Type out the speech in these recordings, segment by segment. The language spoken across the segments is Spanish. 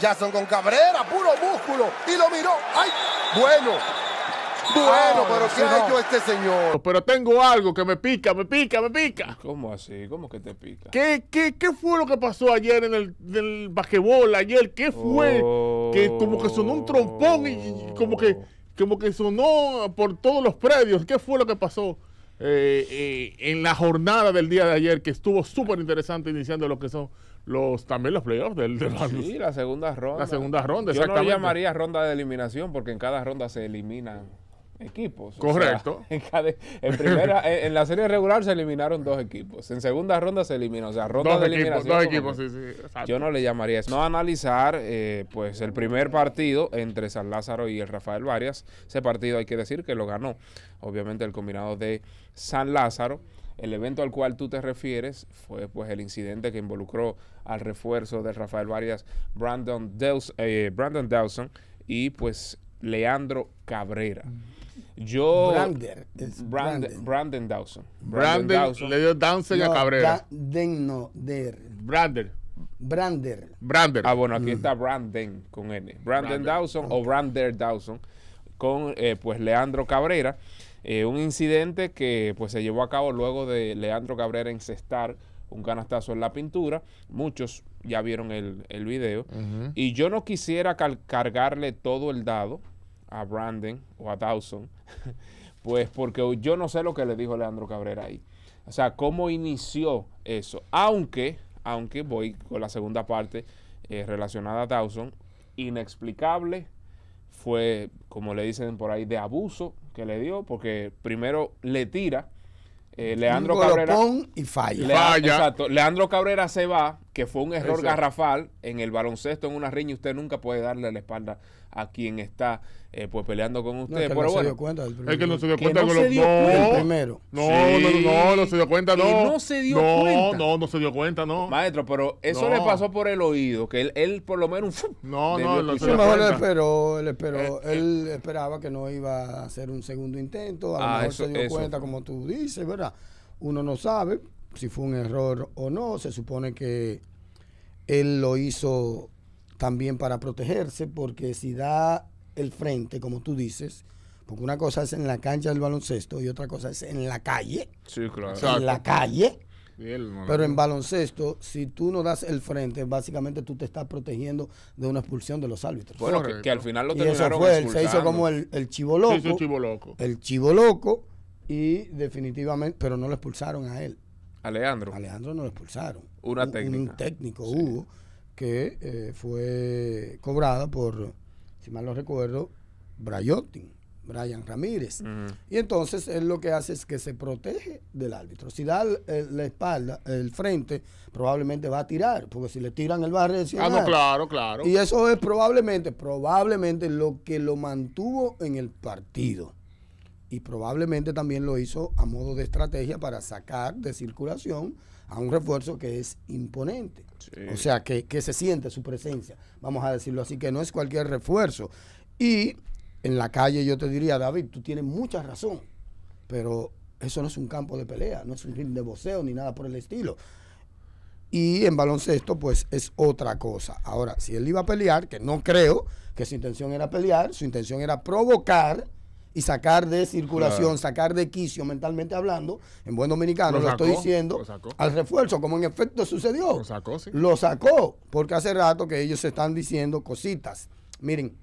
Jason con Cabrera, puro músculo. Y lo miró. ¡Ay! Bueno. Bueno, pero ¿qué ha hecho este señor? Pero tengo algo que me pica, me pica, me pica. ¿Cómo así? ¿Cómo que te pica? ¿Qué, fue lo que pasó ayer en el, basquetbol? Ayer, ¿qué fue? Que como que sonó un trompón y, como que como que sonó por todos los predios. ¿Qué fue lo que pasó? Eh, eh, en la jornada del día de ayer, que estuvo súper interesante iniciando lo que son los también los playoffs del, de sí, la segunda ronda. La segunda ronda, Yo no llamaría ronda de eliminación porque en cada ronda se eliminan equipos. Correcto. en, primera, en, la serie regular se eliminaron dos equipos. En segunda ronda se eliminó. O sea, ronda dos de equipos, eliminación. Dos equipos, sí, sí. Yo no le llamaría eso. No analizar, eh, pues, el primer partido entre San Lázaro y el Rafael Varias. Ese partido hay que decir que lo ganó, obviamente, el combinado de San Lázaro. El evento al cual tú te refieres fue pues el incidente que involucró al refuerzo de Rafael Varias, Brandon, eh, Brandon Dawson y pues Leandro Cabrera. Mm. Yo. Brandon Dawson. Brandon, le dio Dawson a Cabrera. Der. Brander. Brander. Ah, bueno, aquí mm. está Brandon con N. Brandon Dawson o Brander Dawson con eh, pues Leandro Cabrera. Eh, un incidente que pues se llevó a cabo luego de Leandro Cabrera encestar un canastazo en la pintura. Muchos ya vieron el, el video. Y yo no quisiera cargarle todo el dado a Brandon o a Dawson, pues porque yo no sé lo que le dijo Leandro Cabrera ahí. O sea, cómo inició eso. Aunque, aunque voy con la segunda parte eh, relacionada a Dawson, inexplicable, fue, como le dicen por ahí, de abuso que le dio, porque primero le tira. Eh, Leandro Cabrera. y falla. falla. Exacto, Leandro Cabrera se va que fue un error garrafal en el baloncesto, en una riña, usted nunca puede darle la espalda a quien está eh, pues peleando con usted. No, que no se dio cuenta que no se dio cuenta que no, se no, primero. No, no, no, no se dio cuenta, no. no se dio no, cuenta. No, no, no se dio cuenta, no. Maestro, pero eso le pasó por el oído, que él, él por lo menos No, no, no se dio cuenta él esperó, él eh, eh. él esperaba que no iba a hacer un segundo intento, a lo ah, mejor se dio cuenta como tú dices, ¿verdad? Uno no sabe, si fue un error o no. Se supone que él lo hizo también para protegerse, porque si da el frente, como tú dices, porque una cosa es en la cancha del baloncesto y otra cosa es en la calle. Sí, claro. En la calle. pero en baloncesto, si tú no das el frente, básicamente tú te estás protegiendo de una expulsión de los árbitros. Bueno, que, al final lo y terminaron eso fue, Se hizo como el, chivo loco. Se chivo loco. El chivo loco y definitivamente, pero no lo expulsaron a él. Alejandro. Alejandro nos expulsaron. Una técnica. Un técnico hubo que eh, fue cobrada por, si mal no recuerdo, Brayotin, Brian Ramírez. Y entonces él lo que hace es que se protege del árbitro. Si da eh, la espalda, el frente, probablemente va a tirar, porque si le tiran el barrio de Ah, no, claro, claro. Y eso es probablemente, probablemente lo que lo mantuvo en el partido y probablemente también lo hizo a modo de estrategia para sacar de circulación a un refuerzo que es imponente. O sea, que, que, se siente su presencia, vamos a decirlo así, que no es cualquier refuerzo. Y en la calle yo te diría, David, tú tienes mucha razón, pero eso no es un campo de pelea, no es un ring de voceo ni nada por el estilo. Y en baloncesto, pues es otra cosa. Ahora, si él iba a pelear, que no creo que su intención era pelear, su intención era provocar y sacar de circulación, sacar de quicio mentalmente hablando, en buen dominicano, lo, estoy diciendo, al refuerzo, como en efecto sucedió. Lo sacó, sí. Lo sacó, porque hace rato que ellos se están diciendo cositas. Miren,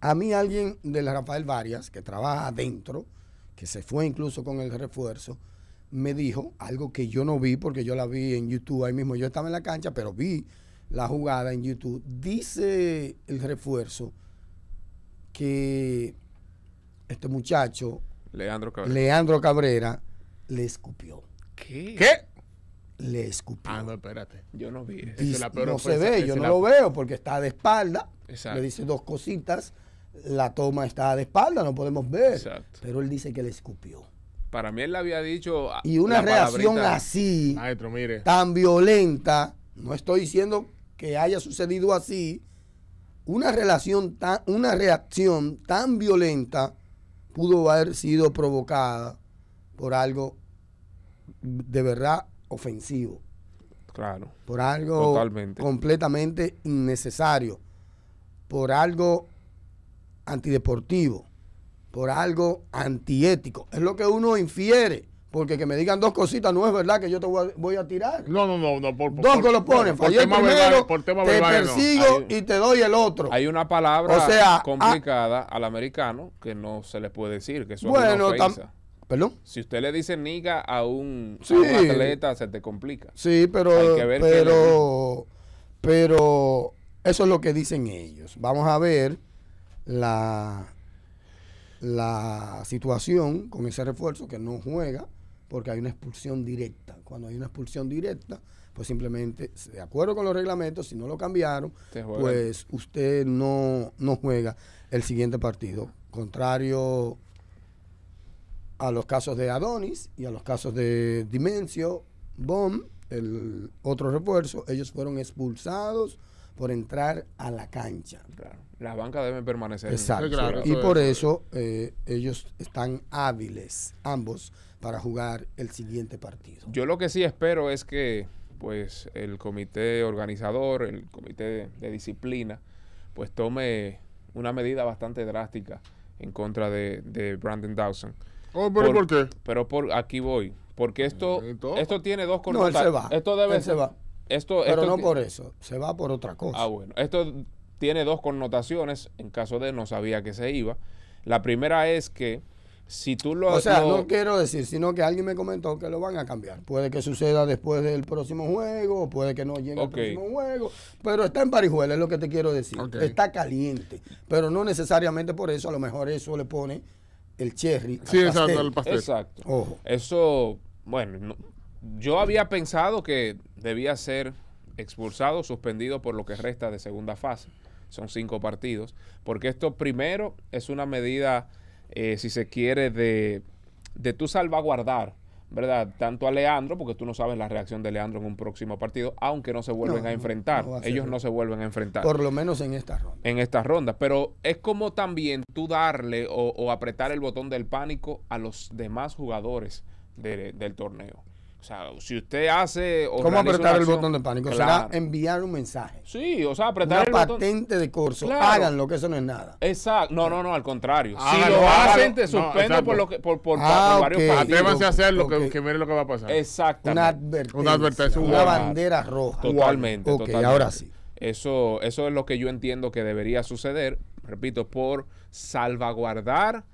a mí alguien del Rafael Varias, que trabaja adentro, que se fue incluso con el refuerzo, me dijo algo que yo no vi, porque yo la vi en YouTube ahí mismo, yo estaba en la cancha, pero vi la jugada en YouTube. Dice el refuerzo que este muchacho, Leandro Cabrera, le escupió. ¿Qué? ¿Qué? Le escupió. Ah, no, espérate. Yo no vi. no se ve, yo no lo veo porque está de espalda. Exacto. Le dice dos cositas. La toma está de espalda, no podemos ver. Exacto. Pero él dice que le escupió. Para mí él le había dicho. Y una reacción así, Maestro, mire. tan violenta, no estoy diciendo que haya sucedido así, una, relación tan, una reacción tan violenta pudo haber sido provocada por algo de verdad ofensivo. Claro. Por algo completamente innecesario. Por algo antideportivo. Por algo antiético. Es lo que uno infiere porque que me digan dos cositas no es verdad que yo te voy a, tirar. No, no, no, no. Por, dos que Por, por, tema verbal, te persigo y te doy el otro. Hay una palabra ah, complicada al americano que no se le puede decir, que eso bueno, es una ¿Perdón? Si usted le dice niga a un, atleta, se te complica. Sí, pero. pero, pero eso es lo que dicen ellos. Vamos a ver la, la situación con ese refuerzo que no juega porque hay una expulsión directa. Cuando hay una expulsión directa, pues simplemente, de acuerdo con los reglamentos, si no lo cambiaron, pues usted no, no juega el siguiente partido. Contrario a los casos de Adonis y a los casos de Dimensio, Bom, el otro refuerzo, ellos fueron expulsados por entrar a la cancha. la Las bancas deben permanecer. Exacto. y por eso eh, ellos están hábiles, ambos, para jugar el siguiente partido. Yo lo que sí espero es que pues el comité organizador, el comité de, disciplina, pues tome una medida bastante drástica en contra de, Brandon Dawson. Oh, pero por, qué? Pero por aquí voy. Porque esto, esto tiene dos connotaciones. No, él Esto debe se va. Pero no por eso, se va por otra cosa. Ah, bueno. Esto tiene dos connotaciones en caso de no sabía que se iba. La primera es que si tú lo... O sea, no quiero decir, sino que alguien me comentó que lo van a cambiar. Puede que suceda después del próximo juego, puede que no llegue el próximo juego, pero está en parijuela, es lo que te quiero decir. Está caliente, pero no necesariamente por eso, a lo mejor eso le pone el cherry. Sí, exacto, pastel. Ojo. Eso, bueno, yo había pensado que debía ser expulsado, suspendido por lo que resta de segunda fase. Son cinco partidos. Porque esto primero es una medida, eh, si se quiere, de, de tú salvaguardar, ¿verdad? Tanto a Leandro, porque tú no sabes la reacción de Leandro en un próximo partido, aunque no se vuelven a enfrentar. Ellos no se vuelven a enfrentar. Por lo menos en esta ronda. En esta ronda. Pero es como también tú darle o, apretar el botón del pánico a los demás jugadores del torneo. O sea, si usted hace. O ¿Cómo apretar el botón de pánico? Será O sea, enviar un mensaje. Sí, o sea, apretar el botón. patente de corso. Claro. Háganlo, que eso no es nada. Exacto. No, no, no, al contrario. si lo hacen, te suspenden por, lo que, por, por, ah, varios pasos. Atrévanse a hacer lo que, que miren lo que va a pasar. Exacto. Una advertencia. Una, advertencia. Una bandera roja. Totalmente. Ok, ahora sí. Eso, eso es lo que yo entiendo que debería suceder, repito, por salvaguardar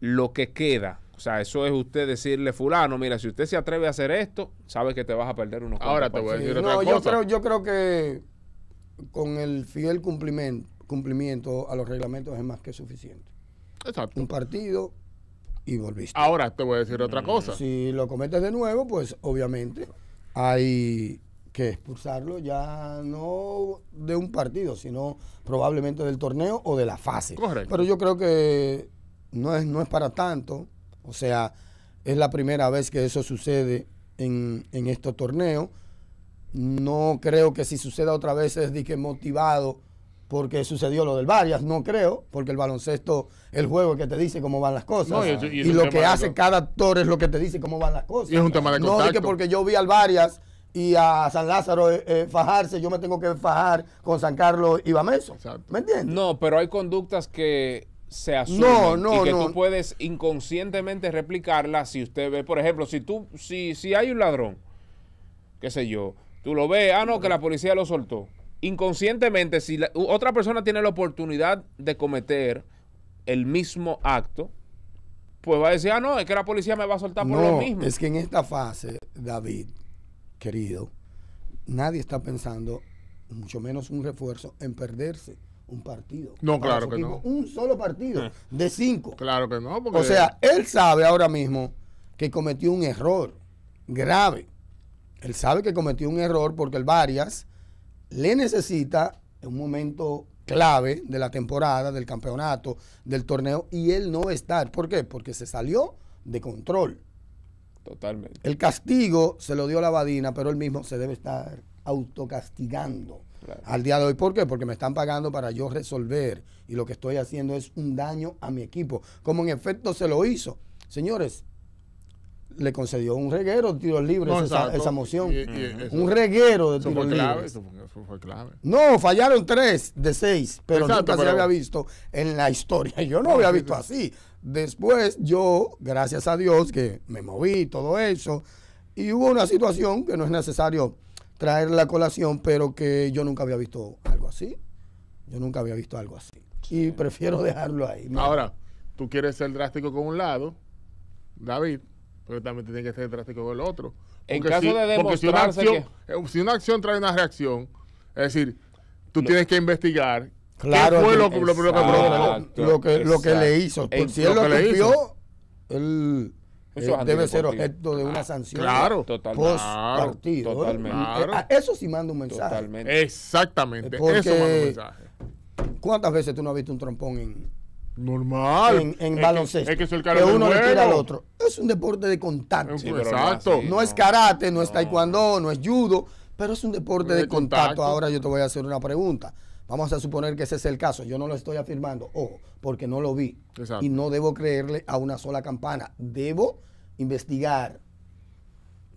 lo que queda o sea, eso es usted decirle fulano, mira, si usted se atreve a hacer esto, sabe que te vas a perder unos Ahora te voy a decir otra cosa. Yo creo, yo creo que con el fiel cumplimiento, cumplimiento a los reglamentos es más que suficiente. Exacto. Un partido y volviste. Ahora te voy a decir otra mm. cosa. Si lo cometes de nuevo, pues obviamente hay que expulsarlo ya no de un partido, sino probablemente del torneo o de la fase. Correcto. Pero yo creo que no es, no es para tanto. O sea, es la primera vez que eso sucede en, en estos torneos. No creo que si suceda otra vez es que motivado porque sucedió lo del Varias, no creo, porque el baloncesto, el juego que te dice cómo van las cosas. y, lo que hace cada actor es lo que te dice cómo van las cosas. Y es un tema de No es que porque yo vi al Varias y a San Lázaro eh, eh, fajarse, yo me tengo que fajar con San Carlos y Bameso. Exacto. ¿Me entiendes? No, pero hay conductas que se asume que tú puedes inconscientemente replicarla si usted ve, por ejemplo, si tú si si hay un ladrón, qué sé yo, tú lo ves, ah no, que la policía lo soltó. Inconscientemente si otra persona tiene la oportunidad de cometer el mismo acto, pues va a decir, "Ah no, es que la policía me va a soltar por lo mismo." Es que en esta fase, David, querido, nadie está pensando mucho menos un refuerzo en perderse un partido. No, claro que no. Un solo partido eh. de cinco. Claro que no. O sea, él sabe ahora mismo que cometió un error grave. Él sabe que cometió un error porque el Varias le necesita en un momento clave de la temporada, del campeonato, del torneo, y él no va a estar. ¿Por qué? Porque se salió de control. Totalmente. El castigo se lo dio la Badina, pero él mismo se debe estar autocastigando al día de hoy. ¿Por qué? Porque me están pagando para yo resolver y lo que estoy haciendo es un daño a mi equipo, como en efecto se lo hizo. Señores, le concedió un reguero de tiros libres esa, moción. un reguero de tiros libres. eso fue, fue clave. No, fallaron tres de seis, pero nunca se había visto en la historia. Yo no había visto así. Después yo, gracias a Dios, que me moví todo eso, y hubo una situación que no es necesario traer la colación, pero que yo nunca había visto algo así. Yo nunca había visto algo así. Y prefiero dejarlo ahí. Ahora, tú quieres ser drástico con un lado, David, pero también tiene que ser drástico con el otro. Porque en caso si, de eh, si una, acción, trae una reacción, es decir, tú tienes que investigar claro, qué fue lo, que Lo que, le hizo. Pues si él lo, le Él, eh, debe ser objeto de una ah, sanción claro, post partido. Eh, ah, eso sí manda un mensaje. Exactamente. eso manda un mensaje. ¿Cuántas veces tú no has visto un trompón en, Normal. En, baloncesto. Que, uno le al otro. Es un deporte de contacto. exacto. No, es karate, no, es taekwondo, no es judo, pero es un deporte de, contacto. Ahora yo te voy a hacer una pregunta. Vamos a suponer que ese es el caso. Yo no lo estoy afirmando, ojo, porque no lo vi. Y no debo creerle a una sola campana. Debo investigar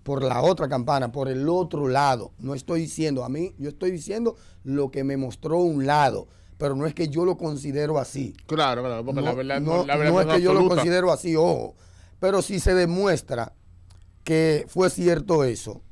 por la otra campana, por el otro lado. No estoy diciendo a mí, yo estoy diciendo lo que me mostró un lado. Pero no es que yo lo considero así. Claro, claro, porque la verdad no, no es, que yo lo considero así, ojo. Pero si se demuestra que fue cierto eso,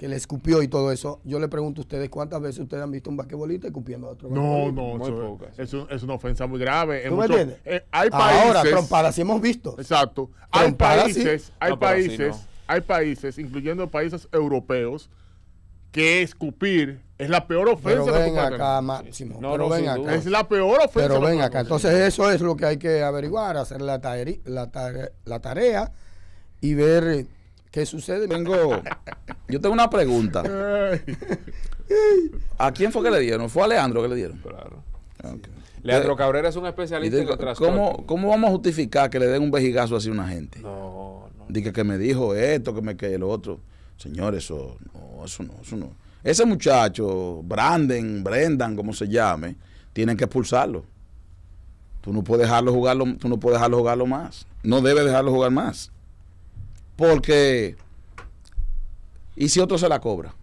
que le escupió y todo eso, yo le pregunto a ustedes cuántas veces ustedes han visto un basquetbolista escupiendo a otro. No, no, eso, Es, una ofensa muy grave. ¿Tú me entiendes? Eh, hay países, Ahora, trompadas sí hemos visto. Exacto. Hay países, hay países, hay países, incluyendo países europeos, que escupir es la peor ofensa. Pero ven acá, Máximo. No, no, Es la peor ofensa. Pero ven acá. Entonces eso es lo que hay que averiguar, hacer la, la, la tarea y ver ¿Qué sucede? Vengo. Yo tengo una pregunta. ¿A quién fue que le dieron? ¿Fue a Leandro que le dieron? Claro. Leandro eh, Cabrera es un especialista en ¿cómo, ¿Cómo vamos a justificar que le den un vejigazo así a una gente? No, no. Dice que me dijo esto, que me quede lo otro. Señor, eso no, eso no, Ese muchacho, Brandon Brendan, como se llame, tienen que expulsarlo. Tú no puedes dejarlo jugarlo, tú no puedes dejarlo jugarlo más. No debes dejarlo jugar más. Porque. ¿Y si otro se la cobra?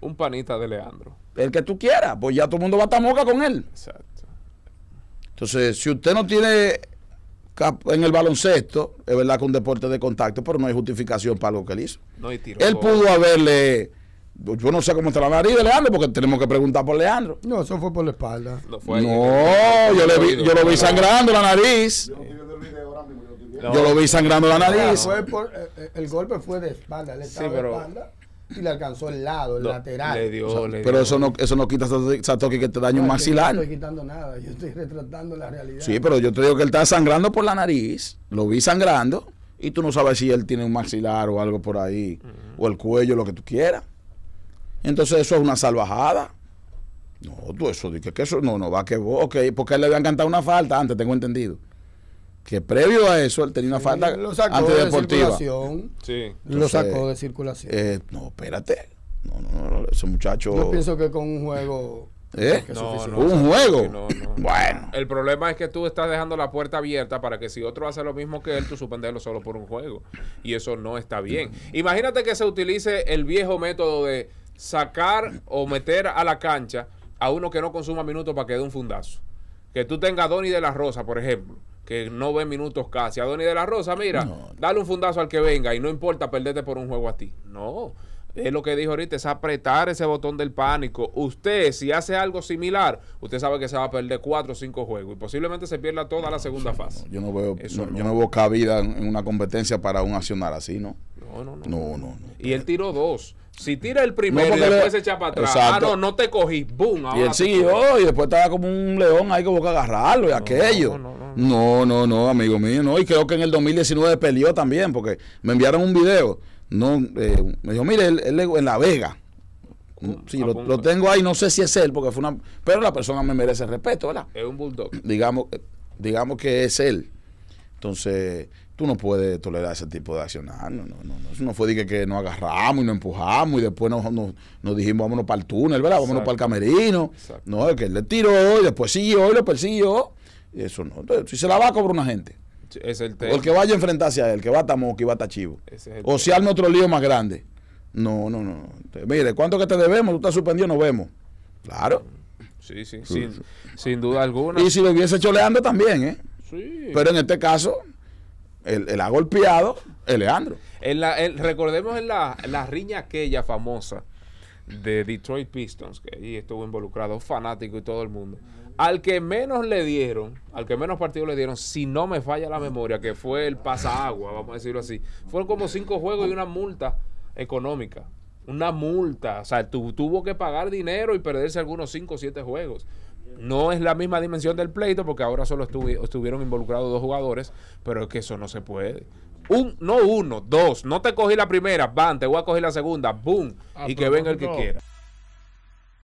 Un panita de Leandro. El que tú quieras, pues ya todo el mundo va a estar moca con él. Exacto. Entonces, si usted no tiene en el baloncesto, es verdad que un deporte de contacto, pero no hay justificación para lo que él hizo. No hay tiro. Él pudo haberle. Yo no sé cómo está la nariz de Leandro, porque tenemos que preguntar por Leandro. No, eso fue por la espalda. No, no yo, le vi, yo lo vi sangrando la nariz. Yo lo vi sangrando la nariz. Eh, eh, el, golpe fue de espalda, le estaba de espalda y le alcanzó el lado, el lateral. pero eso no, eso no quita Satoki que te daño un maxilar. No estoy quitando nada, yo estoy retratando la realidad. Sí, pero yo te digo que él está sangrando por la nariz, lo vi sangrando, y tú no sabes si él tiene un maxilar o algo por ahí, o el cuello, lo que tú quieras. Entonces eso es una salvajada. No, tú eso, dije que eso, no, no, va que vos, porque él le habían cantado una falta antes, tengo entendido que previo a eso él tenía una falta antideportiva. De sí. lo sacó de circulación. Eh, no, espérate. No, no, no, ese muchacho. Yo pienso que con un juego. ¿Eh? un juego. bueno. El problema es que tú estás dejando la puerta abierta para que si otro hace lo mismo que él, tú suspenderlo solo por un juego. Y eso no está bien. Imagínate que se utilice el viejo método de sacar o meter a la cancha a uno que no consuma minutos para que dé un fundazo. Que tú tengas a Donny de la Rosa, por ejemplo que no ve minutos casi. A Donny de la Rosa, mira, dale un fundazo al que venga y no importa perderte por un juego a ti. No, es lo que dijo ahorita, es apretar ese botón del pánico. Usted, si hace algo similar, usted sabe que se va a perder cuatro o cinco juegos y posiblemente se pierda toda la segunda fase. yo, no veo, yo no veo cabida en una competencia para un accionar así, ¿no? No, no, no. Y él tiró dos. Si tira el primero después se echa para atrás. Ah, no, te cogí. Boom. y él siguió oh, y después estaba como un león ahí que buscar agarrarlo y no, aquello. No, no, no, no, amigo mío, no. Y creo que en el 2019 peleó también, porque me enviaron un video. No, eh, me dijo, mire, él, él en La Vega. Sí, lo, tengo ahí, no sé si es él, porque fue una. Pero la persona me merece respeto, ¿verdad? Es un bulldog. Digamos, eh, digamos que es él. Entonces, tú no puedes tolerar ese tipo de accionar. No, no, no, Eso no fue de que, nos agarramos y nos empujamos y después nos, dijimos vámonos para el túnel, ¿verdad? Vámonos para el camerino. No, es que él le tiró y después siguió y lo persiguió. Eso no. si se la va a cobrar una gente. Es el, que vaya a enfrentarse a él, que va a y va a estar o si arme otro lío más grande. No, no, no. mire, ¿cuánto que te debemos? Tú estás suspendido, no vemos. Claro. Sí, sí, Sin, duda alguna. Y si lo hubiese hecho Leandro también, ¿eh? Sí. Pero en este caso, el, ha golpeado el Leandro. En recordemos en la, la riña aquella famosa de Detroit Pistons, que ahí estuvo involucrado, fanático y todo el mundo. Al que menos le dieron, al que menos partido le dieron, si no me falla la memoria, que fue el pasagua vamos a decirlo así, fueron como cinco juegos y una multa económica. Una multa, o sea, tuvo que pagar dinero y perderse algunos cinco o siete juegos. No es la misma dimensión del pleito porque ahora solo estuvieron involucrados dos jugadores, pero es que eso no se puede. Un, no uno, dos. No te cogí la primera, van, te voy a coger la segunda, boom. Ah, y que venga el que quiera.